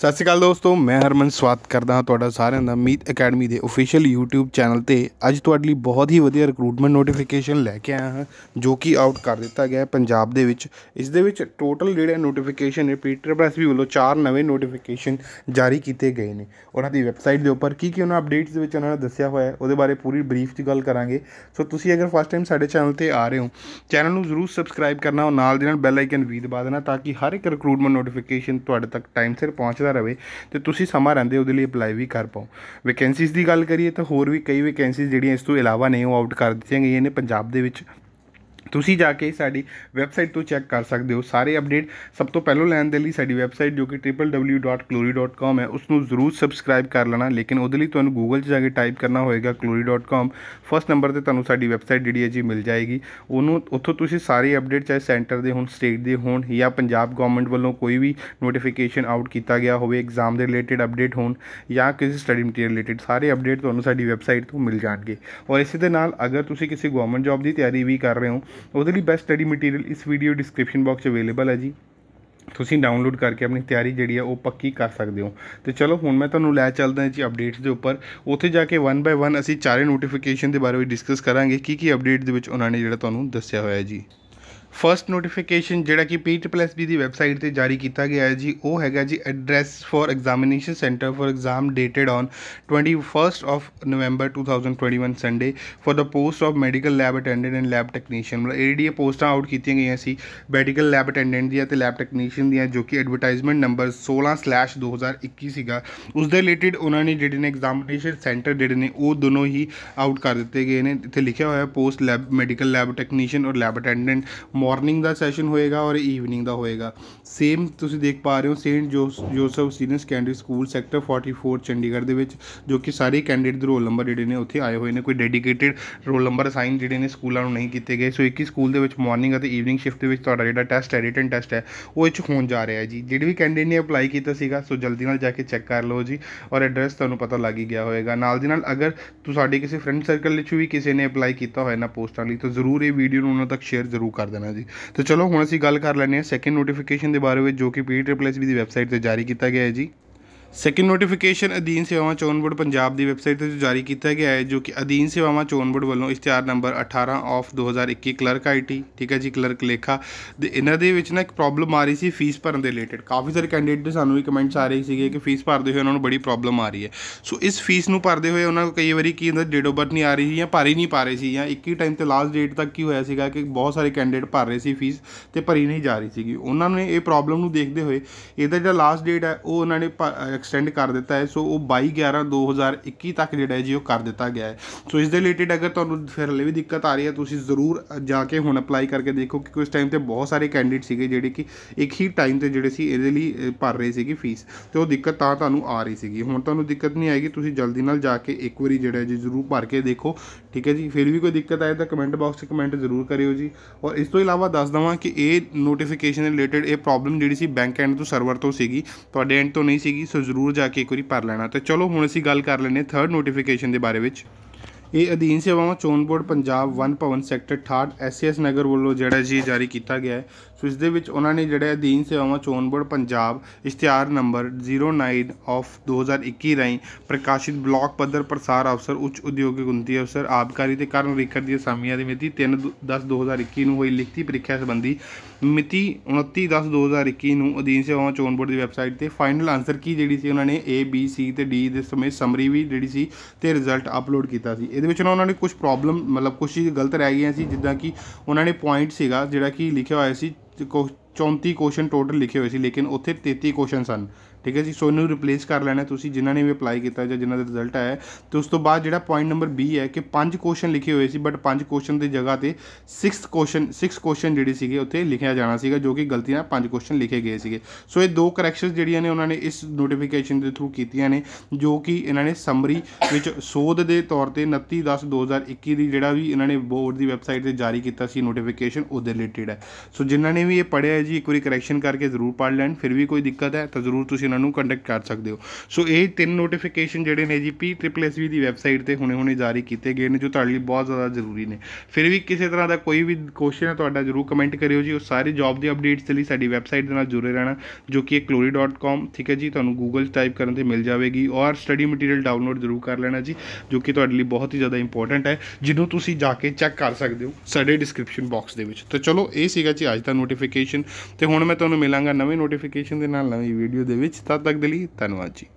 ਸਤਿ ਸ਼੍ਰੀ ਅਕਾਲ ਦੋਸਤੋ ਮੈਂ ਹਰਮਨ ਸਵਾਗਤ ਕਰਦਾ ਹਾਂ ਤੁਹਾਡਾ ਸਾਰਿਆਂ ਦਾ ਮੀਤ ਅਕੈਡਮੀ ਦੇ ਅਫੀਸ਼ੀਅਲ YouTube ਚੈਨਲ ਤੇ ਅੱਜ ਤੁਹਾਡੇ ਲਈ ਬਹੁਤ ਹੀ ਵਧੀਆ ਰਿਕਰੂਟਮੈਂਟ ਨੋਟੀਫਿਕੇਸ਼ਨ ਲੈ ਕੇ ਆਇਆ ਹਾਂ ਜੋ ਕਿ ਆਊਟ ਕਰ ਦਿੱਤਾ ਗਿਆ ਹੈ ਪੰਜਾਬ ਦੇ ਵਿੱਚ ਇਸ ਦੇ ਵਿੱਚ ਟੋਟਲ ਜਿਹੜੇ ਨੋਟੀਫਿਕੇਸ਼ਨ ਨੇ ਪੀਟਰ ਪ੍ਰੈਸ ਵੀ ਵੱਲੋਂ ਚਾਰ ਨਵੇਂ ਨੋਟੀਫਿਕੇਸ਼ਨ ਜਾਰੀ ਕੀਤੇ ਗਏ ਨੇ ਉਹਨਾਂ ਦੀ ਵੈਬਸਾਈਟ ਦੇ ਉੱਪਰ ਕੀ ਕੀ ਉਹਨਾਂ ਅਪਡੇਟਸ ਦੇ ਵਿੱਚ ਉਹਨਾਂ ਨੇ ਦੱਸਿਆ ਹੋਇਆ ਹੈ ਉਹਦੇ ਬਾਰੇ ਪੂਰੀ ਬਰੀਫ 'ਚ ਗੱਲ ਕਰਾਂਗੇ ਸੋ ਤੁਸੀਂ ਅਗਰ ਫਸਟ ਟਾਈਮ ਸਾਡੇ ਚੈਨਲ ਤੇ ਆ ਰਹੇ ਹੋ ਚੈਨਲ ਨੂੰ ਜ਼ਰੂਰ ਸਬਸਕ੍ਰਾਈਬ ਕਰਨਾ ਔਰ ਨਾਲ ਦੇ ਨਾਲ ਬੈਲ ਆਈਕਨ ਵੀ ਦਬਾ ਦੇਣਾ ਤਾਂ ਕਿ ਹਰ ਇੱਕ ਰਿਕਰੂਟਮੈਂਟ ਨੋਟੀਫਿਕੇਸ਼ਨ ਤੁਹਾਡੇ ਤੱਕ ਟਾਈਮ ਸਿਰ ਪਹੁੰਚਦਾ ਦਾ ਰਵੇ ਤੇ ਤੁਸੀਂ ਸਮਾਂ ਰਹਿੰਦੇ ਉਹਦੇ ਲਈ ਅਪਲਾਈ ਵੀ ਕਰ ਪਾਓ ਵੈਕੈਂਸੀਜ਼ ਦੀ ਗੱਲ ਕਰੀਏ ਤਾਂ ਹੋਰ ਵੀ ਕਈ ਵੈਕੈਂਸੀਜ਼ ਜਿਹੜੀਆਂ ਇਸ ਤੋਂ ਇਲਾਵਾ ਨੇ ਉਹ ਆਊਟ ਕਰ ਦਿੱਤੀਆਂ ਗਈਆਂ ਨੇ ਪੰਜਾਬ ਦੇ ਵਿੱਚ ਤੁਸੀਂ ਜਾ ਕੇ ਸਾਡੀ ਵੈਬਸਾਈਟ ਤੋਂ ਚੈੱਕ ਕਰ ਸਕਦੇ ਹੋ ਸਾਰੇ ਅਪਡੇਟ ਸਭ ਤੋਂ ਪਹਿਲਾਂ ਲੈਣ ਦੇ ਲਈ ਸਾਡੀ ਵੈਬਸਾਈਟ ਜੋ ਕਿ www.clory.com ਹੈ ਉਸ ਨੂੰ ਜ਼ਰੂਰ ਸਬਸਕ੍ਰਾਈਬ ਕਰ ਲੈਣਾ ਲੇਕਿਨ ਉਹਦੇ ਲਈ ਤੁਹਾਨੂੰ ਗੂਗਲ 'ਚ ਜਾ ਕੇ ਟਾਈਪ ਕਰਨਾ ਹੋਏਗਾ clory.com ਫਸਟ ਨੰਬਰ ਤੇ ਤੁਹਾਨੂੰ ਸਾਡੀ ਵੈਬਸਾਈਟ ਜਿਹੜੀ ਹੈ ਜੀ ਮਿਲ ਜਾਏਗੀ ਉਹਨੂੰ ਉੱਥੋਂ ਤੁਸੀਂ ਸਾਰੇ ਅਪਡੇਟ ਚਾਹੇ ਸੈਂਟਰ ਦੇ ਹੋਣ ਸਟੇਟ ਦੇ ਹੋਣ ਜਾਂ ਪੰਜਾਬ ਗਵਰਨਮੈਂਟ ਵੱਲੋਂ ਕੋਈ ਵੀ ਨੋਟੀਫਿਕੇਸ਼ਨ ਆਊਟ ਕੀਤਾ ਗਿਆ ਹੋਵੇ ਐਗਜ਼ਾਮ ਦੇ ਰਿਲੇਟਡ ਅਪਡੇਟ ਹੋਣ ਜਾਂ ਕਿਸੇ ਸਟੱਡੀ ਮਟੀਰੀਅਲ ਰਿਲੇਟਡ ਸਾਰੇ ਅਪਡੇਟ ਤੁਹਾਨੂੰ ਸਾਡੀ ਵੈਬਸਾਈਟ ਤੋਂ ਮਿਲ ਜਾਣਗੇ ਔਰ ਇਸੇ ਦੇ ਨਾਲ ਅਗਰ ਤੁਸੀਂ ਕਿਸੇ ਗਵਰਨਮੈਂਟ ਜੌਬ ਦੀ ਤਿਆਰੀ ਵੀ ਕਰ ਰਹੇ ਹੋ ਉਹਦੇ ਲਈ ਬੈਸਟ ਸਟੱਡੀ ਮਟੀਰੀਅਲ ਇਸ ਵੀਡੀਓ ਡਿਸਕ੍ਰਿਪਸ਼ਨ ਬਾਕਸ 'ਚ ਅਵੇਲੇਬਲ ਹੈ ਜੀ ਤੁਸੀਂ ਡਾਊਨਲੋਡ ਕਰਕੇ ਆਪਣੀ ਤਿਆਰੀ ਜਿਹੜੀ ਆ ਉਹ ਪੱਕੀ ਕਰ ਸਕਦੇ ਹੋ ਤੇ ਚਲੋ ਹੁਣ ਮੈਂ ਤੁਹਾਨੂੰ ਲੈ ਚੱਲਦਾ ਜੀ ਅਪਡੇਟਸ ਦੇ ਉੱਪਰ ਉੱਥੇ ਜਾ ਕੇ ਵਨ ਬਾਈ ਵਨ ਅਸੀਂ ਚਾਰੇ ਨੋਟੀਫਿਕੇਸ਼ਨ ਦੇ ਬਾਰੇ ਵਿੱਚ ਡਿਸਕਸ ਕਰਾਂਗੇ ਕੀ ਕੀ ਅਪਡੇਟ ਦੇ ਵਿੱਚ ਉਹਨਾਂ ਨੇ ਜਿਹੜਾ ਤੁਹਾਨੂੰ ਦੱਸਿਆ ਹੋਇਆ ਹੈ ਜੀ ਫਰਸਟ ਨੋਟੀਫਿਕੇਸ਼ਨ ਜਿਹੜਾ ਕਿ P++B ਦੀ ਵੈਬਸਾਈਟ ਤੇ ਜਾਰੀ ਕੀਤਾ ਗਿਆ ਹੈ ਜੀ ਉਹ ਹੈਗਾ ਜੀ address for examination centre for exam dated on 21st of November 2021 Sunday for the post of medical lab attendant and lab technician ਮਤਲਬ ਏਡੀਏ ਪੋਸਟਾਂ ਆਊਟ ਕੀਤੀਆਂ ਗਈਆਂ ਸੀ ਮੈਡੀਕਲ ਲੈਬ ਅਟੈਂਡੈਂਟ ਦੀਆਂ ਤੇ ਲੈਬ ਟੈਕਨੀਸ਼ੀਅਨ ਦੀਆਂ ਜੋ ਕਿ ਐਡਵਰਟਾਈਜ਼ਮੈਂਟ ਨੰਬਰ 16/2021 ਸੀਗਾ ਉਸ ਦੇ ਰਿਲੇਟਡ ਉਹਨਾਂ ਨੇ ਜਿਹੜੇ ਨੇ ਐਗਜ਼ਾਮੀਨੇਸ਼ਨ ਸੈਂਟਰ ਜਿਹੜੇ ਨੇ ਉਹ ਦੋਨੋਂ ਹੀ ਆਊਟ ਕਰ ਦਿੱਤੇ ਗਏ ਨੇ ਇੱਥੇ ਲਿਖਿਆ ਹੋਇਆ post lab medical lab technician ਔਰ ਲੈਬ ਅਟੈਂਡੈਂਟ ਮਾਰਨਿੰਗ ਦਾ ਸੈਸ਼ਨ ਹੋਏਗਾ ਔਰ ਈਵਨਿੰਗ ਦਾ ਹੋਏਗਾ ਸੇਮ ਤੁਸੀਂ ਦੇਖ ਪਾ ਰਹੇ ਹੋ Saint Joseph senior secondary school sector 44 Chandigarh ਦੇ ਵਿੱਚ ਜੋ ਕਿ ਸਾਰੇ ਕੈਂਡੀਡੇਟ ਦੇ ਰੋਲ ਨੰਬਰ ਜਿਹੜੇ ਨੇ ਉੱਥੇ ਆਏ ਹੋਏ ਨੇ ਕੋਈ ਡੈਡੀਕੇਟਿਡ ਰੋਲ ਨੰਬਰ ਅਸਾਈਨ ਜਿਹੜੇ ਨੇ ਸਕੂਲਾਂ ਨੂੰ ਨਹੀਂ ਕੀਤੇ ਗਏ ਸੋ ਇੱਕ ਹੀ ਸਕੂਲ ਦੇ ਵਿੱਚ ਮਾਰਨਿੰਗ ਅਤੇ ਈਵਨਿੰਗ ਸ਼ਿਫਟ ਦੇ ਵਿੱਚ ਤੁਹਾਡਾ ਜਿਹੜਾ ਟੈਸਟ ਹੈ ਰਿਟਨ ਟੈਸਟ ਹੈ ਉਹ ਇਹ ਹੋਣ ਜਾ ਰਿਹਾ ਹੈ ਜੀ ਜਿਹੜੇ ਵੀ ਕੈਂਡੀਡੇਟ ਨੇ ਅਪਲਾਈ ਕੀਤਾ ਸੀਗਾ ਸੋ ਜਲਦੀ ਨਾਲ ਜਾ ਕੇ ਚੈੱਕ ਕਰ ਲਓ ਜੀ ਔਰ ਐਡਰੈਸ ਤੁਹਾਨੂੰ ਪਤਾ ਲੱਗ ਹੀ ਗਿਆ ਹੋਵੇਗਾ ਨਾਲ ਦੀ ਨਾਲ ਅਗਰ ਸਾਡੇ ਕਿਸੇ ਫਰੈਂਡ ਸਰਕਲ ਵਿੱਚ ਵੀ ਕਿਸੇ ਨੇ ਅਪਲਾਈ ਕੀਤਾ ਹੋਇਆ ਨਾ ਪੋਸਟਾਂ ਲਈ ਤਾਂ ਜ਼ਰੂਰ ਇਹ ਵੀਡੀਓ ਨੂੰ ਉਹਨਾਂ ਤੱਕ ਸ਼ੇਅਰ ਜ਼ਰੂਰ ਕਰ ਦੇਣਾ ਜੀ ਤੇ ਚਲੋ ਹੁਣ ਅਸੀਂ ਗੱਲ ਕਰ ਲੈਨੇ ਆ ਸੈਕਿੰਡ ਨੋਟੀਫਿਕੇਸ਼ਨ ਦੇ ਬਾਰੇ ਵਿੱਚ ਜੋ ਕਿ ਪੀ ਵੀ ਦੀ ਵੈਬਸਾਈਟ ਤੇ ਜਾਰੀ ਕੀਤਾ ਗਿਆ ਹੈ ਜੀ ਸੈਕਿੰਡ ਨੋਟੀਫਿਕੇਸ਼ਨ ਅਧੀਨ ਸੇਵਾਵਾਂ ਚੋਣ ਬੋਰਡ ਪੰਜਾਬ ਦੀ ਵੈਬਸਾਈਟ ਤੇ ਜਾਰੀ ਕੀਤਾ ਗਿਆ ਹੈ ਜੋ ਕਿ ਅਧੀਨ ਸੇਵਾਵਾਂ ਚੋਣ ਬੋਰਡ ਵੱਲੋਂ ਇਸ਼ਤਿਹਾਰ ਨੰਬਰ 18 ਆਫ 2021 ਕਲਰਕ ਆਈਟੀ ਠੀਕ ਹੈ ਜੀ ਕਲਰਕ ਲੇਖਾ ਦੇ ਇਹਨਾਂ ਦੇ ਵਿੱਚ ਨਾ ਇੱਕ ਪ੍ਰੋਬਲਮ ਆ ਰਹੀ ਸੀ ਫੀਸ ਭਰਨ ਦੇ ਰਿਲੇਟਡ ਕਾਫੀ ਸਾਰੇ ਕੈਂਡੀਡੇਟ ਦੇ ਸਾਨੂੰ ਵੀ ਕਮੈਂਟਸ ਆ ਰਹੇ ਸੀਗੇ ਕਿ ਫੀਸ ਭਰਦੇ ਹੋਏ ਉਹਨਾਂ ਨੂੰ ਬੜੀ ਪ੍ਰੋਬਲਮ ਆ ਰਹੀ ਹੈ ਸੋ ਇਸ ਫੀਸ ਨੂੰ ਭਰਦੇ ਹੋਏ ਉਹਨਾਂ ਨੂੰ ਕਈ ਵਾਰੀ ਕੀ ਹੁੰਦਾ ਡੇਟ ਆਫ ਬਰਥ ਨਹੀਂ ਆ ਰਹੀ ਸੀ ਜਾਂ ਭਰ ਹੀ ਨਹੀਂ ਪਾ ਰਹੇ ਸੀ ਜਾਂ ਇੱਕ ਹੀ ਟਾਈਮ ਤੇ ਲਾਸਟ ਡੇਟ ਤੱਕ ਕੀ ਹੋਇਆ ਸੀਗਾ ਕਿ ਬਹੁਤ ਸਾਰੇ ਕੈਂਡੀਡੇਟ ਭਰ ਰਹੇ ਸੀ ਫੀਸ ਤੇ ਭਰੀ ਨਹੀਂ ਜਾ ਰਹੀ ਸੀਗੀ ਉਹਨਾਂ ਨੇ ਇਹ ਪ੍ਰੋਬਲਮ ਨੂੰ ਦੇਖਦੇ ਹੋਏ ਇਹਦਾ ਜਿਹੜਾ ਲਾਸਟ ਡੇਟ ਹੈ ਉਹ ਉਹਨਾਂ ਨੇ ਐਕਸਟੈਂਡ ਕਰ ਦਿੱਤਾ ਹੈ ਸੋ ਉਹ 22 11 2021 ਤੱਕ ਜਿਹੜਾ ਹੈ ਜੀ ਉਹ ਕਰ ਦਿੱਤਾ ਗਿਆ ਹੈ ਸੋ ਇਸ ਦੇ ਰਿਲੇਟਡ ਅਗਰ ਤੁਹਾਨੂੰ ਫਿਰ ਹਲੇ ਵੀ ਦਿੱਕਤ ਆ ਰਹੀ ਹੈ ਤੁਸੀਂ ਜ਼ਰੂਰ ਜਾ ਕੇ ਹੁਣ ਅਪਲਾਈ ਕਰਕੇ ਦੇਖੋ ਕਿਉਂਕਿ ਉਸ ਟਾਈਮ ਤੇ ਬਹੁਤ ਸਾਰੇ ਕੈਂਡੀਡੇਟ ਸੀਗੇ ਜਿਹੜੇ ਕਿ ਇੱਕ ਹੀ ਟਾਈਮ ਤੇ ਜਿਹੜੇ ਸੀ ਇਹਦੇ ਲਈ ਭਰ ਰਹੇ ਸੀਗੇ ਫੀਸ ਤੇ ਉਹ ਦਿੱਕਤ ਤਾਂ ਤੁਹਾਨੂੰ ਆ ਰਹੀ ਸੀਗੀ ਹੁਣ ਤੁਹਾਨੂੰ ਦਿੱਕਤ ਨਹੀਂ ਆਏਗੀ ਤੁਸੀਂ ਜਲਦੀ ਨਾਲ ਜਾ ਕੇ ਇੱਕ ਵਾਰੀ ਜਿਹੜਾ ਜੀ ਜ਼ਰੂਰ ਭਰ ਕੇ ਦੇਖੋ ਠੀਕ ਹੈ ਜੀ ਫਿਰ ਵੀ ਕੋਈ ਦਿੱਕਤ ਆਏ ਤਾਂ ਕਮੈਂਟ ਬਾਕਸ 'ਚ ਕਮੈਂਟ ਜ਼ਰੂਰ ਕਰਿਓ ਜੀ ਔਰ ਇਸ ਤੋਂ ਇਲਾਵਾ ਦੱਸ ਦਵਾਂ ਕਿ ਇਹ ਨੋਟੀਫਿਕੇਸ਼ਨ ਰਿਲੇਟਡ ਇਹ ਪ੍ਰੋਬਲਮ ਜਿਹੜੀ ਸੀ ਬੈਂਕ ਐਂਡ ਤੋਂ ਸਰਵਰ ਤੋਂ ਸੀਗੀ ਤੁਹਾਡੇ ਐਂਡ ਤੋਂ ਨਹੀਂ ਸੀਗੀ ਸੋ ਜ਼ਰੂਰ ਜਾ ਕੇ ਇੱਕ ਵਾਰੀ ਭਰ ਲੈਣਾ ਤੇ ਚਲੋ ਹੁਣ ਅਸੀਂ ਗੱਲ ਕਰ ਲੈਨੇ ਥਰਡ ਨੋਟੀਫਿਕੇਸ਼ਨ ਦੇ ਬਾਰੇ ਵਿੱਚ ਇਹ ਅਧੀਨ ਸੇਵਾਵਾਂ ਚੋਣ ਬੋਰਡ ਪੰਜਾਬ ਵਨ ਭਵਨ ਸੈਕਟਰ 68 ਐਸਐਸ ਨਗਰ ਵੱਲੋਂ ਜਿਹੜਾ ਜੀ ਜਾਰੀ ਕੀਤਾ ਗਿਆ ਹੈ ਸੋ ਇਸ ਦੇ ਵਿੱਚ ਉਹਨਾਂ ਨੇ ਜਿਹੜੇ ਅਧੀਨ ਸੇਵਾਵਾਂ ਚੋਣ ਬੋਰਡ ਪੰਜਾਬ ਇਸ਼ਤਿਹਾਰ ਨੰਬਰ 09 ਆਫ 2021 ਰਾਹੀਂ ਪ੍ਰਕਾਸ਼ਿਤ ਬਲਾਕ ਪੱਧਰ ਪ੍ਰਸਾਰ ਅਫਸਰ ਉੱਚ ਉਦਯੋਗਿਕ ਉਨਤੀ ਅਫਸਰ ਆਬਕਾਰੀ ਤੇ ਕਰਨ ਰੇਖਰ ਦੀ ਅਸਾਮੀਆਂ ਦੀ ਮਿਤੀ 3 10 2021 ਨੂੰ ਹੋਈ ਲਿਖਤੀ ਪ੍ਰੀਖਿਆ ਸੰਬੰਧੀ ਮਿਤੀ 29 10 2021 ਨੂੰ ਅਧੀਨ ਸੇਵਾਵਾਂ ਚੋਣ ਬੋਰਡ ਦੀ ਵੈਬਸਾਈਟ ਤੇ ਫਾਈਨਲ ਆਨਸਰ ਕੀ ਜਿਹੜੀ ਸੀ ਉਹਨਾਂ ਨੇ A B C ਤੇ D ਦੇ ਸਮੇਂ ਸਮਰੀ ਵੀ ਜਿਹੜੀ ਸੀ ਤੇ ਰਿਜ਼ਲਟ ਅਪਲੋਡ ਕੀਤਾ ਸੀ ਇਹਦੇ ਵਿੱਚ ਨਾ ਉਹਨਾਂ ਨੇ ਕੁਝ ਪ੍ਰੋਬਲਮ ਮਤਲਬ ਕੁਝ ਹੀ ਗਲਤ ਰਹਿ ਗਈਆਂ ਸੀ ਜਿੱਦਾਂ ਕਿ ਉਹਨਾਂ ਨੇ ਪੁਆਇੰਟ ਸੀਗਾ ਜਿਹੜਾ ਕਿ ਲਿਖਿਆ ਹੋਇਆ ਸੀ 34 ਕੁਐਸਚਨ ਟੋਟਲ ਲਿਖੇ ਹੋਏ ਸੀ ਲੇਕਿਨ ਉੱਥੇ 33 ਕੁਐਸਚਨ ਸਨ ਠੀਕ ਹੈ ਜੀ ਸੋ ਇਹਨੂੰ ਰਿਪਲੇਸ ਕਰ ਲੈਣਾ ਤੁਸੀਂ ਜਿਨ੍ਹਾਂ ਨੇ ਵੀ ਅਪਲਾਈ ਕੀਤਾ ਜਾਂ ਜਿਨ੍ਹਾਂ ਦਾ ਰਿਜ਼ਲਟ ਆਇਆ ਤੇ ਉਸ ਤੋਂ ਬਾਅਦ ਜਿਹੜਾ ਪੁਆਇੰਟ ਨੰਬਰ B ਹੈ ਕਿ ਪੰਜ ਕੁਐਸਚਨ ਲਿਖੇ ਹੋਏ ਸੀ ਬਟ ਪੰਜ ਕੁਐਸਚਨ ਦੀ ਜਗ੍ਹਾ ਤੇ 6th ਕੁਐਸਚਨ 6th ਕੁਐਸਚਨ ਜਿਹੜੇ ਸੀਗੇ ਉੱਥੇ ਲਿਖਿਆ ਜਾਣਾ ਸੀਗਾ ਜੋ ਕਿ ਗਲਤੀ ਨਾਲ ਪੰਜ ਕੁਐਸਚਨ ਲਿਖੇ ਗਏ ਸੀਗੇ ਸੋ ਇਹ ਦੋ ਕਰੈਕਸ਼ਨਸ ਜਿਹੜੀਆਂ ਨੇ ਉਹਨਾਂ ਨੇ ਇਸ ਨੋਟੀਫਿਕੇਸ਼ਨ ਦੇ ਥਰੂ ਕੀਤੀਆਂ ਨੇ ਜੋ ਕਿ ਇਹਨਾਂ ਨੇ ਸਮਰੀ ਵਿੱਚ ਸੋਧ ਦੇ ਤੌਰ ਤੇ 29 10 2021 ਦੀ ਜਿਹੜਾ ਵੀ ਇਹਨਾਂ ਨੇ ਬੋਰਡ ਦੀ ਵੈਬਸਾਈਟ ਤੇ ਜਾਰੀ ਕੀਤਾ ਸੀ ਨੋਟੀਫਿਕੇਸ਼ਨ ਉਹਦੇ ਰਿਲੇਟਡ ਹੈ ਸੋ ਜਿਨ੍ਹਾਂ ਨੇ ਵੀ ਇਹ ਪੜ੍ਹਿਆ ਹੈ ਜੀ ਇੱਕ ਵਾਰੀ ਕਰੈਕਸ਼ਨ ਕਰਕੇ ਜ਼ਰੂਰ ਪੜ੍ਹ ਲੈਣ ਫਿਰ ਵੀ ਕੋਈ ਦਿੱਕਤ ਹੈ ਤਾਂ ਜ਼ਰੂਰ ਤੁਸੀਂ ਇਹਨਾਂ ਨੂੰ ਕੰਡਕਟ ਕਰ ਸਕਦੇ ਹੋ ਸੋ ਇਹ ਤਿੰਨ ਨੋਟੀਫਿਕੇਸ਼ਨ ਜਿਹੜੇ ਨੇ ਜੀ ਪੀ ਟ੍ਰਿਪਲ ਐਸ ਵੀ ਦੀ ਵੈਬਸਾਈਟ ਤੇ ਹੁਣੇ-ਹੁਣੇ ਜਾਰੀ ਕੀਤੇ ਗਏ ਨੇ ਜੋ ਤੁਹਾਡੇ ਲਈ ਬਹੁਤ ਜ਼ਿਆਦਾ ਜ਼ਰੂਰੀ ਨੇ ਫਿਰ ਵੀ ਕਿਸੇ ਤਰ੍ਹਾਂ ਦਾ ਕੋਈ ਵੀ ਕੁਐਸਚਨ ਹੈ ਤੁਹਾਡਾ ਜ਼ਰੂਰ ਕਮੈਂਟ ਕਰਿਓ ਜੀ ਉਹ ਸਾਰੇ ਜੌਬ ਦੇ ਅਪਡੇਟਸ ਲਈ ਸਾਡੀ ਵੈਬਸਾਈਟ ਦੇ ਨਾਲ ਜੁੜੇ ਰਹਿਣਾ ਜੋ ਕਿ ਕਲੋਰੀ.com ਠੀਕ ਹੈ ਜੀ ਤੁਹਾਨੂੰ ਗੂਗਲ ਟਾਈਪ ਕਰਨ ਤੇ ਮਿਲ ਜਾਵੇਗੀ ਔਰ ਸਟੱਡੀ ਮਟੀਰੀਅਲ ਡਾਊਨਲੋਡ ਜ਼ਰੂਰ ਕਰ ਲੈਣਾ ਜੀ ਜੋ ਕਿ ਤੁਹਾਡੇ ਲਈ ਬਹੁਤ ਹੀ ਜ਼ਿਆਦਾ ਇੰਪੋਰਟੈਂਟ ਹੈ ਜਿਹਨੂੰ ਤੁਸੀਂ ਜਾ ਕੇ ਚੈੱਕ ਕਰ ਸਕਦੇ ਹੋ ਸਾਡੇ ਡਿਸਕ੍ਰਿਪਸ਼ਨ ਬਾਕਸ ਦੇ ਵਿੱਚ ਤਾਂ ਚਲੋ ਇਹ ਸੀਗਾ ਜੀ ਅੱਜ ਦਾ ਨੋਟੀਫਿਕੇਸ਼ਨ ਤੇ ਹੁਣ ਮੈਂ ਤੁਹਾਨੂੰ ਮਿਲਾਂਗਾ ਨਵੇਂ ਨੋਟੀਫਿਕੇਸ਼ਨ ਦੇ ਨਾਲ ਨਵੀਂ ਵੀਡੀਓ ਦੇ ਵਿੱਚ ਸੱਚਤਾ ਤੱਕ ਦੇ ਲਈ ਧੰਨਵਾਦ ਜੀ